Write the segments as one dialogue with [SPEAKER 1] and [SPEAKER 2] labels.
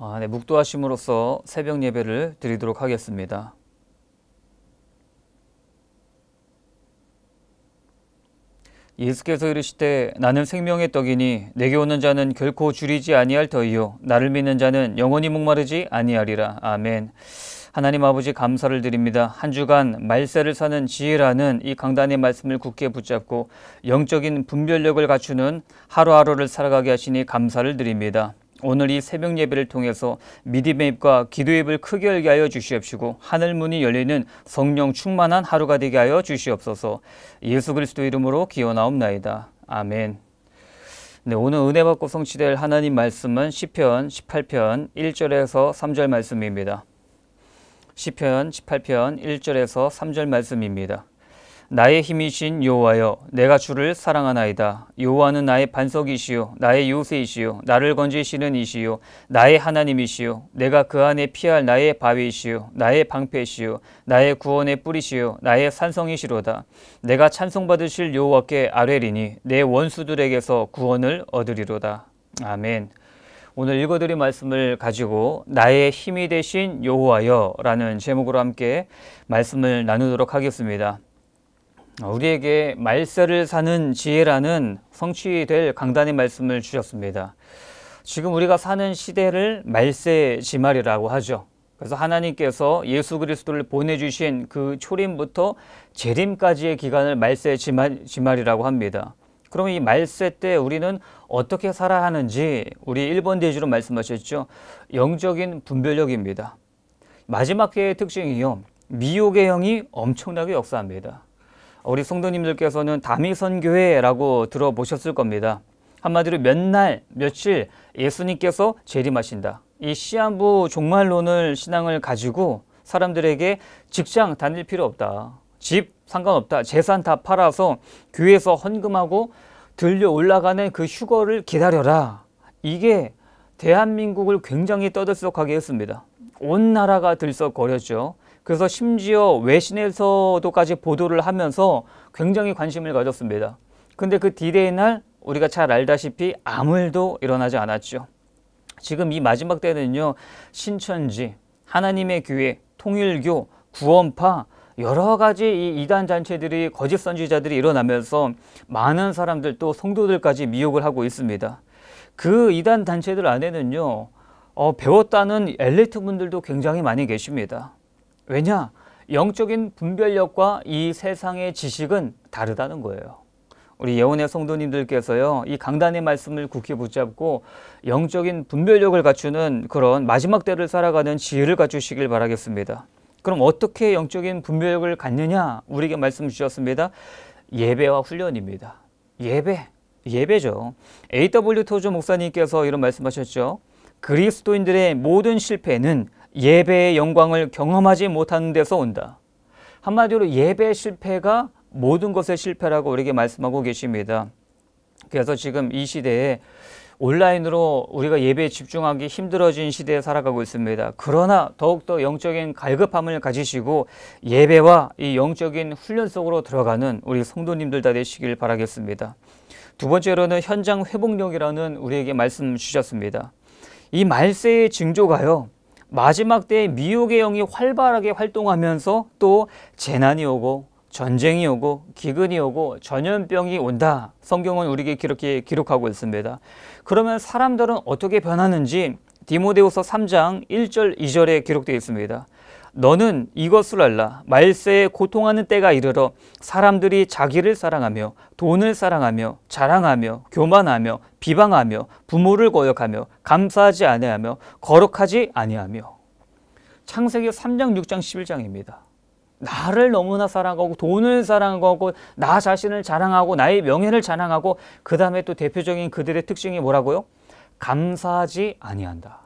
[SPEAKER 1] 아, 네, 묵도하심으로써 새벽 예배를 드리도록 하겠습니다. 예수께서 이르시되 나는 생명의 떡이니 내게 오는 자는 결코 줄이지 아니할 터이요 나를 믿는 자는 영원히 목마르지 아니하리라 아멘. 하나님 아버지 감사를 드립니다. 한 주간 말세를 사는 지혜라는 이 강단의 말씀을 굳게 붙잡고 영적인 분별력을 갖추는 하루하루를 살아가게 하시니 감사를 드립니다. 오늘 이 새벽 예배를 통해서 믿음 매입과 기도 예배를 크게 열게 하여 주시옵시고 하늘 문이 열리는 성령 충만한 하루가 되게 하여 주시옵소서. 예수 그리스도 이름으로 기원하옵나이다. 아멘. 네, 오늘 은혜 받고 성취될 하나님 말씀은 1 0편 18편 1절에서 3절 말씀입니다. 1 0편 18편 1절에서 3절 말씀입니다. 나의 힘이신 여호와여 내가 주를 사랑하나이다 여호와는 나의 반석이시요 나의 요새이시요 나를 건지시는 이시요 나의 하나님이시요 내가 그 안에 피할 나의 바위이시요 나의 방패이시요 나의 구원의 뿌리시요 나의 산성이시로다 내가 찬송받으실 여호와께 아뢰리니 내 원수들에게서 구원을 얻으리로다 아멘 오늘 읽어드린 말씀을 가지고 나의 힘이 되신 여호와여라는 제목으로 함께 말씀을 나누도록 하겠습니다. 우리에게 말세를 사는 지혜라는 성취될 강단의 말씀을 주셨습니다. 지금 우리가 사는 시대를 말세 지말이라고 하죠. 그래서 하나님께서 예수 그리스도를 보내주신 그 초림부터 재림까지의 기간을 말세 지말, 이라고 합니다. 그럼 이 말세 때 우리는 어떻게 살아야 하는지 우리 1번 대지로 말씀하셨죠. 영적인 분별력입니다. 마지막 회의 특징이요. 미혹의 형이 엄청나게 역사합니다. 우리 성도님들께서는 다미선교회라고 들어보셨을 겁니다. 한마디로 몇 날, 며칠 예수님께서 재림하신다. 이 시한부 종말론을 신앙을 가지고 사람들에게 직장 다닐 필요 없다. 집 상관없다. 재산 다 팔아서 교회에서 헌금하고 들려 올라가는 그 휴거를 기다려라. 이게 대한민국을 굉장히 떠들썩하게 했습니다. 온 나라가 들썩거렸죠. 그래서 심지어 외신에서도까지 보도를 하면서 굉장히 관심을 가졌습니다. 근데 그 디데이 날 우리가 잘 알다시피 아무 일도 일어나지 않았죠. 지금 이 마지막 때는요. 신천지, 하나님의 교회, 통일교, 구원파 여러 가지 이 이단 단체들이 거짓 선지자들이 일어나면서 많은 사람들 또 성도들까지 미혹을 하고 있습니다. 그 이단 단체들 안에는요. 어, 배웠다는 엘리트 분들도 굉장히 많이 계십니다. 왜냐? 영적인 분별력과 이 세상의 지식은 다르다는 거예요. 우리 예원의 성도님들께서요, 이 강단의 말씀을 굳게 붙잡고 영적인 분별력을 갖추는 그런 마지막 때를 살아가는 지혜를 갖추시길 바라겠습니다. 그럼 어떻게 영적인 분별력을 갖느냐? 우리에게 말씀 주셨습니다. 예배와 훈련입니다. 예배, 예배죠. A.W. 토조 목사님께서 이런 말씀하셨죠. 그리스도인들의 모든 실패는 예배의 영광을 경험하지 못하는 데서 온다. 한마디로 예배 실패가 모든 것의 실패라고 우리에게 말씀하고 계십니다. 그래서 지금 이 시대에 온라인으로 우리가 예배에 집중하기 힘들어진 시대에 살아가고 있습니다. 그러나 더욱더 영적인 갈급함을 가지시고 예배와 이 영적인 훈련 속으로 들어가는 우리 성도님들 다 되시길 바라겠습니다. 두 번째로는 현장 회복력이라는 우리에게 말씀 주셨습니다. 이 말세의 징조가요. 마지막 때에 미혹의 영이 활발하게 활동하면서 또 재난이 오고 전쟁이 오고 기근이 오고 전염병이 온다. 성경은 우리에게 그렇게 기록하고 있습니다. 그러면 사람들은 어떻게 변하는지 디모데후서 3장 1절 2절에 기록되어 있습니다. 너는 이것을 알라. 말세에 고통하는 때가 이르러 사람들이 자기를 사랑하며 돈을 사랑하며 자랑하며 교만하며 비방하며 부모를 거역하며 감사하지 아니하며 거룩하지 아니하며 창세기 3장 6장 11장입니다. 나를 너무나 사랑하고 돈을 사랑하고 나 자신을 자랑하고 나의 명예를 자랑하고 그 다음에 또 대표적인 그들의 특징이 뭐라고요? 감사하지 아니한다.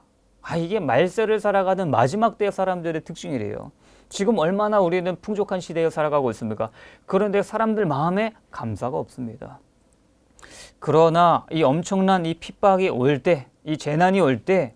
[SPEAKER 1] 아 이게 말세를 살아가는 마지막 때의 사람들의 특징이래요. 지금 얼마나 우리는 풍족한 시대에 살아가고 있습니까? 그런데 사람들 마음에 감사가 없습니다. 그러나 이 엄청난 이 핍박이 올 때, 이 재난이 올때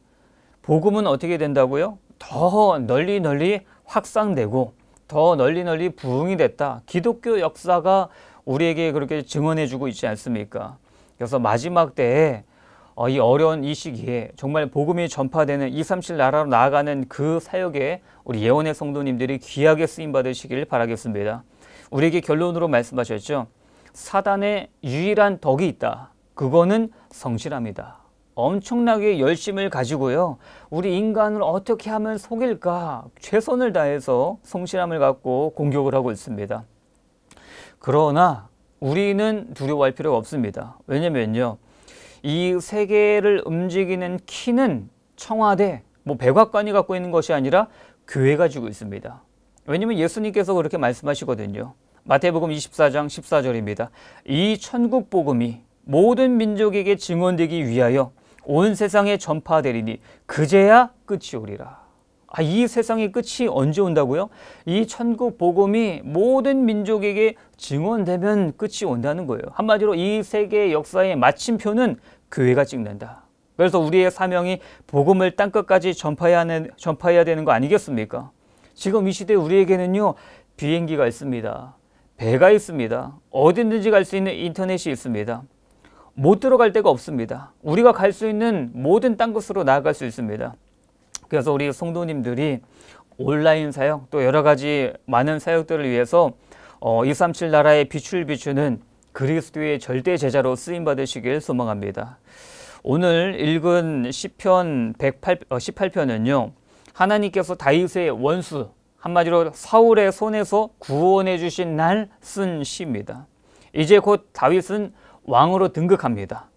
[SPEAKER 1] 복음은 어떻게 된다고요? 더 널리 널리 확산되고 더 널리 널리 부흥이 됐다. 기독교 역사가 우리에게 그렇게 증언해주고 있지 않습니까? 그래서 마지막 때에 어, 이 어려운 이 시기에 정말 복음이 전파되는 237 나라로 나아가는 그 사역에 우리 예언의 성도님들이 귀하게 쓰임 받으시길 바라겠습니다. 우리에게 결론으로 말씀하셨죠. 사단의 유일한 덕이 있다. 그거는 성실함이다. 엄청나게 열심을 가지고요. 우리 인간을 어떻게 하면 속일까? 최선을 다해서 성실함을 갖고 공격을 하고 있습니다. 그러나 우리는 두려워할 필요가 없습니다. 왜냐면요. 이 세계를 움직이는 키는 청와대, 뭐 백악관이 갖고 있는 것이 아니라 교회가 지고 있습니다. 왜냐하면 예수님께서 그렇게 말씀하시거든요. 마태복음 24장 14절입니다. 이 천국 복음이 모든 민족에게 증언되기 위하여 온 세상에 전파되리니 그제야 끝이 오리라. 아, 이 세상의 끝이 언제 온다고요? 이 천국 복음이 모든 민족에게 증언되면 끝이 온다는 거예요. 한마디로 이 세계 역사의 마침표는 교회가 찍는다. 그래서 우리의 사명이 복음을 땅끝까지 전파해야, 되는 거 아니겠습니까? 지금 이 시대에 우리에게는요, 비행기가 있습니다. 배가 있습니다. 어디든지 갈 수 있는 인터넷이 있습니다. 못 들어갈 데가 없습니다. 우리가 갈 수 있는 모든 땅끝으로 나아갈 수 있습니다. 그래서 우리 성도님들이 온라인 사역 또 여러 가지 많은 사역들을 위해서 어, 237 나라의 빛을 비추는 그리스도의 절대 제자로 쓰임 받으시길 소망합니다. 오늘 읽은 시편 108, 18편은요. 어, 하나님께서 다윗의 원수 한마디로 사울의 손에서 구원해 주신 날 쓴 시입니다. 이제 곧 다윗은 왕으로 등극합니다.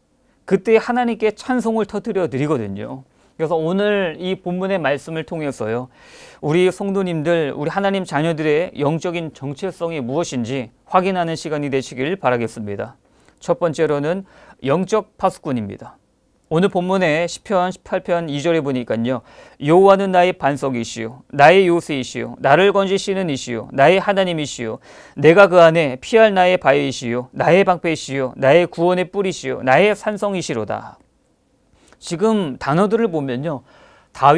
[SPEAKER 1] 그때 하나님께 찬송을 터뜨려 드리거든요. 그래서 오늘 이 본문의 말씀을 통해서요. 우리 성도님들, 우리 하나님 자녀들의 영적인 정체성이 무엇인지 확인하는 시간이 되시길 바라겠습니다. 첫 번째로는 영적 파수꾼입니다. 오늘 본문의 10편, 18편, 2절에 보니까요. 요호와는 나의 반석이시요 나의 요새이시요 나를 건지시는 이시요 나의 하나님이시요 내가 그 안에 피할 나의 바위이시요 나의 방패이시요 나의 구원의 뿌리시요 나의 산성이시로다. 지금 단어들을 보면요.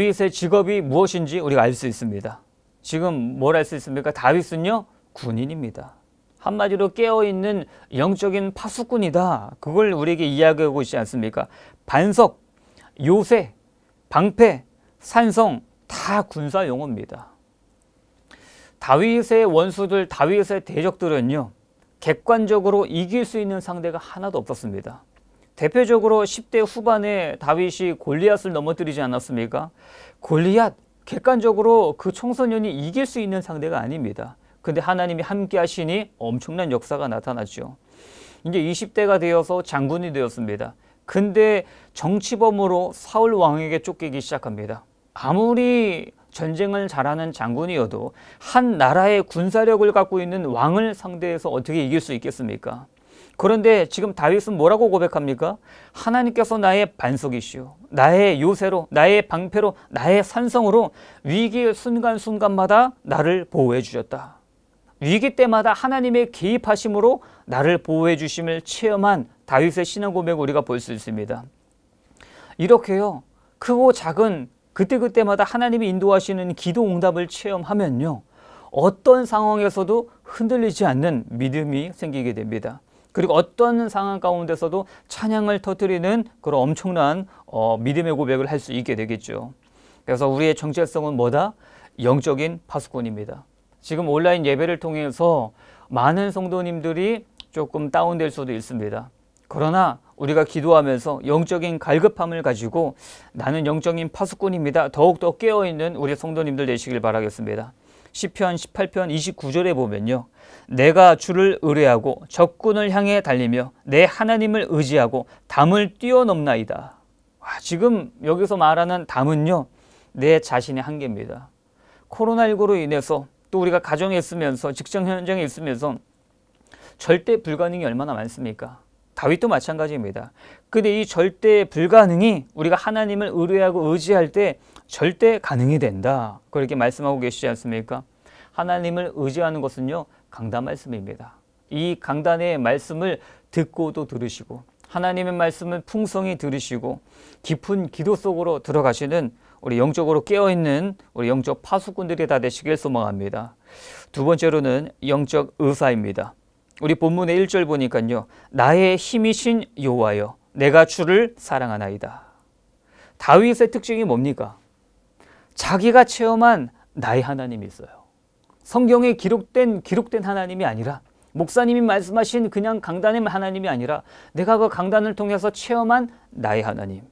[SPEAKER 1] 다윗의 직업이 무엇인지 우리가 알 수 있습니다. 지금 뭘 알 수 있습니까? 다윗은요. 군인입니다. 한마디로 깨어있는 영적인 파수꾼이다. 그걸 우리에게 이야기하고 있지 않습니까? 반석, 요새, 방패, 산성 다 군사 용어입니다. 다윗의 원수들, 다윗의 대적들은요. 객관적으로 이길 수 있는 상대가 하나도 없었습니다. 대표적으로 10대 후반에 다윗이 골리앗을 넘어뜨리지 않았습니까? 골리앗 객관적으로 그 청소년이 이길 수 있는 상대가 아닙니다. 근데 하나님이 함께 하시니 엄청난 역사가 나타나죠. 이제 20대가 되어서 장군이 되었습니다. 근데 정치범으로 사울 왕에게 쫓기기 시작합니다. 아무리 전쟁을 잘하는 장군이어도 한 나라의 군사력을 갖고 있는 왕을 상대해서 어떻게 이길 수 있겠습니까? 그런데 지금 다윗은 뭐라고 고백합니까? 하나님께서 나의 반석이시요 나의 요새로 나의 방패로 나의 산성으로 위기의 순간순간마다 나를 보호해 주셨다. 위기 때마다 하나님의 개입하심으로 나를 보호해 주심을 체험한 다윗의 신앙 고백을 우리가 볼 수 있습니다. 이렇게요. 크고 작은 그때그때마다 하나님이 인도하시는 기도 응답을 체험하면요. 어떤 상황에서도 흔들리지 않는 믿음이 생기게 됩니다. 그리고 어떤 상황 가운데서도 찬양을 터뜨리는 그런 엄청난 어, 믿음의 고백을 할 수 있게 되겠죠. 그래서 우리의 정체성은 뭐다? 영적인 파수꾼입니다. 지금 온라인 예배를 통해서 많은 성도님들이 조금 다운될 수도 있습니다. 그러나 우리가 기도하면서 영적인 갈급함을 가지고 나는 영적인 파수꾼입니다. 더욱더 깨어있는 우리 성도님들 되시길 바라겠습니다. 10편, 18편, 29절에 보면요. 내가 주를 의뢰하고 적군을 향해 달리며 내 하나님을 의지하고 담을 뛰어넘나이다. 와, 지금 여기서 말하는 담은요. 내 자신의 한계입니다. 코로나19로 인해서 또 우리가 가정에 있으면서 직장 현장에 있으면서 절대 불가능이 얼마나 많습니까? 다윗도 마찬가지입니다. 근데 이 절대 불가능이 우리가 하나님을 의뢰하고 의지할 때 절대 가능이 된다. 그렇게 말씀하고 계시지 않습니까? 하나님을 의지하는 것은요. 강단 말씀입니다. 이 강단의 말씀을 듣고도 들으시고 하나님의 말씀을 풍성히 들으시고 깊은 기도 속으로 들어가시는 우리 영적으로 깨어있는 우리 영적 파수꾼들이 다 되시길 소망합니다. 두 번째로는 영적 의사입니다. 우리 본문의 1절 보니까요. 나의 힘이신 여호와여 내가 주를 사랑하나이다. 다윗의 특징이 뭡니까? 자기가 체험한 나의 하나님이 있어요. 성경에 기록된 기록된 하나님이 아니라 목사님이 말씀하신 그냥 강단의 하나님이 아니라 내가 그 강단을 통해서 체험한 나의 하나님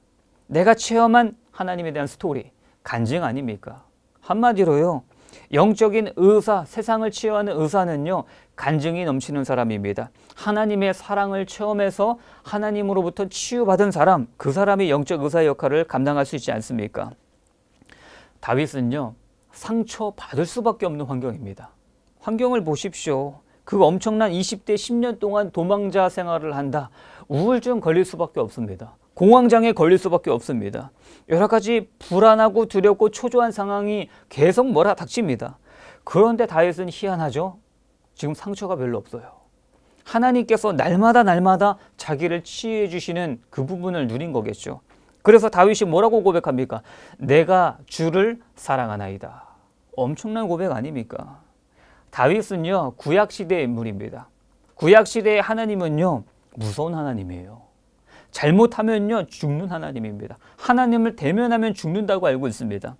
[SPEAKER 1] 내가 체험한 하나님에 대한 스토리 간증 아닙니까? 한마디로요 영적인 의사 세상을 치유하는 의사는요 간증이 넘치는 사람입니다 하나님의 사랑을 체험해서 하나님으로부터 치유받은 사람 그 사람이 영적 의사 역할을 감당할 수 있지 않습니까? 다윗은요 상처받을 수밖에 없는 환경입니다. 환경을 보십시오. 그 엄청난 20대 10년 동안 도망자 생활을 한다. 우울증 걸릴 수밖에 없습니다. 공황장애 걸릴 수밖에 없습니다. 여러 가지 불안하고 두렵고 초조한 상황이 계속 몰아닥칩니다. 그런데 다윗은 희한하죠. 지금 상처가 별로 없어요. 하나님께서 날마다 날마다 자기를 치유해 주시는 그 부분을 누린 거겠죠. 그래서 다윗이 뭐라고 고백합니까? 내가 주를 사랑하나이다. 엄청난 고백 아닙니까? 다윗은요, 구약시대 인물입니다. 구약시대의 하나님은요, 무서운 하나님이에요. 잘못하면요, 죽는 하나님입니다. 하나님을 대면하면 죽는다고 알고 있습니다.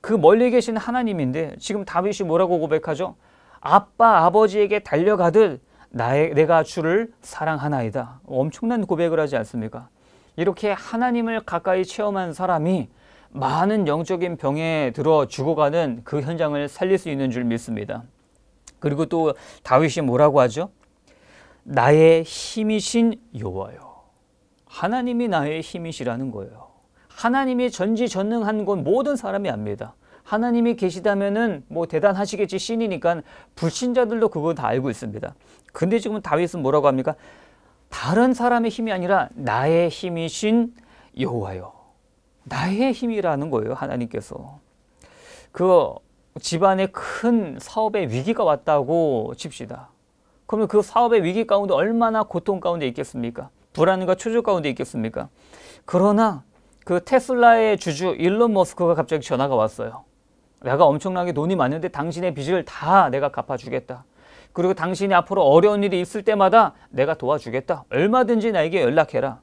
[SPEAKER 1] 그 멀리 계신 하나님인데 지금 다윗이 뭐라고 고백하죠? 아빠 아버지에게 달려가듯 나의, 내가 주를 사랑하나이다. 엄청난 고백을 하지 않습니까? 이렇게 하나님을 가까이 체험한 사람이 많은 영적인 병에 들어 죽어가는 그 현장을 살릴 수 있는 줄 믿습니다. 그리고 또 다윗이 뭐라고 하죠? 나의 힘이신 여호와요. 하나님이 나의 힘이시라는 거예요. 하나님이 전지전능한 건 모든 사람이 압니다. 하나님이 계시다면은 뭐 대단하시겠지 신이니까 불신자들도 그거 다 알고 있습니다. 근데 지금 다윗은 뭐라고 합니까? 다른 사람의 힘이 아니라 나의 힘이신 여호와요. 나의 힘이라는 거예요. 하나님께서. 그 집안에 큰 사업의 위기가 왔다고 칩시다. 그러면 그 사업의 위기 가운데 얼마나 고통 가운데 있겠습니까? 불안과 추적 가운데 있겠습니까? 그러나 그 테슬라의 주주 일론 머스크가 갑자기 전화가 왔어요. 내가 엄청나게 돈이 많은데 당신의 빚을 다 내가 갚아주겠다. 그리고 당신이 앞으로 어려운 일이 있을 때마다 내가 도와주겠다. 얼마든지 나에게 연락해라.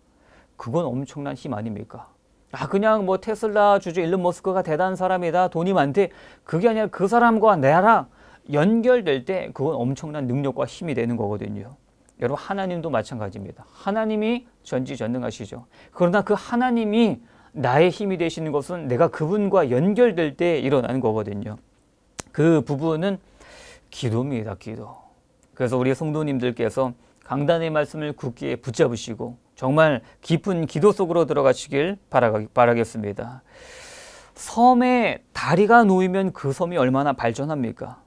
[SPEAKER 1] 그건 엄청난 힘 아닙니까? 아 그냥 뭐 테슬라 주주 일론 머스크가 대단한 사람이다 돈이 많대 그게 아니라 그 사람과 나랑 연결될 때 그건 엄청난 능력과 힘이 되는 거거든요. 여러분 하나님도 마찬가지입니다. 하나님이 전지전능하시죠. 그러나 그 하나님이 나의 힘이 되시는 것은 내가 그분과 연결될 때 일어나는 거거든요. 그 부분은 기도입니다. 기도. 그래서 우리 성도님들께서 강단의 말씀을 굳게 붙잡으시고 정말 깊은 기도 속으로 들어가시길 바라겠습니다. 섬에 다리가 놓이면 그 섬이 얼마나 발전합니까?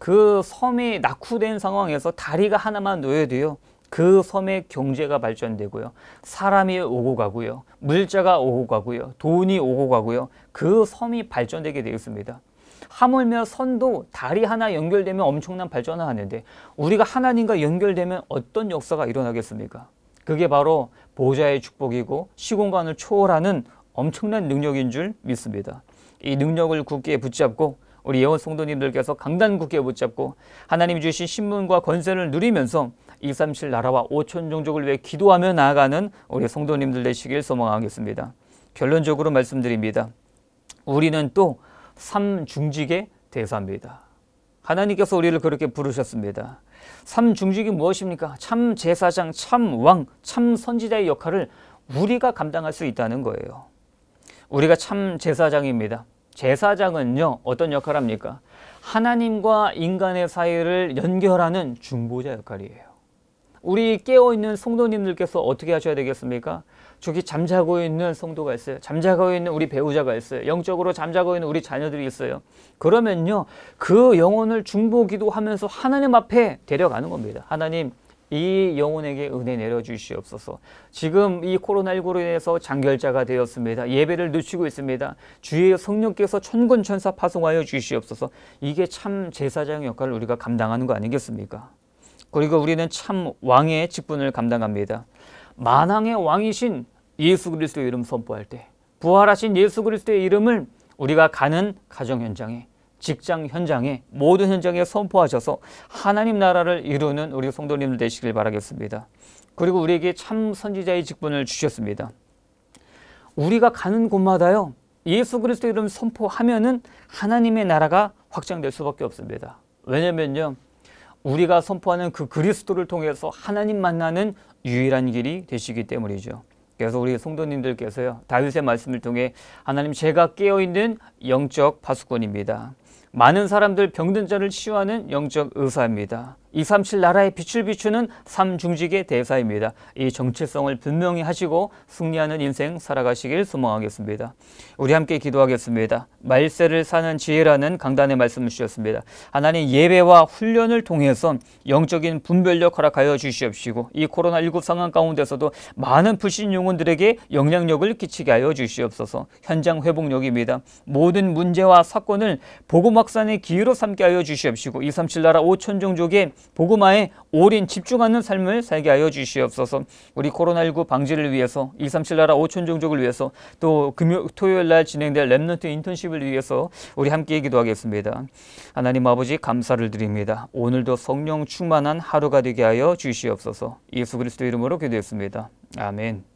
[SPEAKER 1] 그 섬이 낙후된 상황에서 다리가 하나만 놓여도요. 그 섬의 경제가 발전되고요. 사람이 오고 가고요. 물자가 오고 가고요. 돈이 오고 가고요. 그 섬이 발전되게 되어 습니다 하물며 선도 다리 하나 연결되면 엄청난 발전을 하는데 우리가 하나님과 연결되면 어떤 역사가 일어나겠습니까? 그게 바로 보좌의 축복이고 시공간을 초월하는 엄청난 능력인 줄 믿습니다. 이 능력을 굳게 붙잡고 우리 예원 성도님들께서 강단 굳게 붙잡고 하나님 주신 신분과 권세를 누리면서 137 나라와 5천 종족을 위해 기도하며 나아가는 우리 성도님들 되시길 소망하겠습니다. 결론적으로 말씀드립니다. 우리는 또 삼중직의 대사입니다. 하나님께서 우리를 그렇게 부르셨습니다. 삼중직이 무엇입니까? 참 제사장, 참 왕, 참 선지자의 역할을 우리가 감당할 수 있다는 거예요. 우리가 참 제사장입니다. 제사장은요 어떤 역할합니까? 하나님과 인간의 사이를 연결하는 중보자 역할이에요. 우리 깨어있는 성도님들께서 어떻게 하셔야 되겠습니까? 저기 잠자고 있는 성도가 있어요. 잠자고 있는 우리 배우자가 있어요. 영적으로 잠자고 있는 우리 자녀들이 있어요. 그러면요. 그 영혼을 중보기도 하면서 하나님 앞에 데려가는 겁니다. 하나님 이 영혼에게 은혜 내려주시옵소서. 지금 이 코로나19로 인해서 장결자가 되었습니다. 예배를 늦추고 있습니다. 주의 성령께서 천군천사 파송하여 주시옵소서. 이게 참 제사장 역할을 우리가 감당하는 거 아니겠습니까? 그리고 우리는 참 왕의 직분을 감당합니다. 만왕의 왕이신 예수 그리스도의 이름 선포할 때 부활하신 예수 그리스도의 이름을 우리가 가는 가정 현장에 직장 현장에 모든 현장에 선포하셔서 하나님 나라를 이루는 우리 성도님들 되시길 바라겠습니다. 그리고 우리에게 참 선지자의 직분을 주셨습니다. 우리가 가는 곳마다요. 예수 그리스도 이름 선포하면은 하나님의 나라가 확장될 수밖에 없습니다. 왜냐면요. 우리가 선포하는 그 그리스도를 통해서 하나님 만나는 유일한 길이 되시기 때문이죠. 그래서 우리 성도님들께서요. 다윗의 말씀을 통해 하나님 제가 깨어 있는 영적 파수꾼입니다. 많은 사람들 병든 자를 치유하는 영적 의사입니다. 237 나라의 빛을 비추는 삼중직의 대사입니다. 이 정체성을 분명히 하시고 승리하는 인생 살아가시길 소망하겠습니다. 우리 함께 기도하겠습니다. 말세를 사는 지혜라는 강단의 말씀을 주셨습니다. 하나님 예배와 훈련을 통해서 영적인 분별력 허락하여 주시옵시고 이 코로나19 상황 가운데서도 많은 불신 영혼들에게 영향력을 끼치게 하여 주시옵소서 현장 회복력입니다. 모든 문제와 사건을 복음 확산의 기회로 삼게 하여 주시옵시고 237 나라 5천 종족의 복음마에 올인 집중하는 삶을 살게 하여 주시옵소서. 우리 코로나19 방지를 위해서 2 3 7 나라 5천 종족을 위해서 또 금요 토요일 날 진행될 랩런트 인턴십을 위해서 우리 함께 기도하겠습니다. 하나님 아버지 감사를 드립니다. 오늘도 성령 충만한 하루가 되게 하여 주시옵소서. 예수 그리스도 이름으로 기도했습니다. 아멘.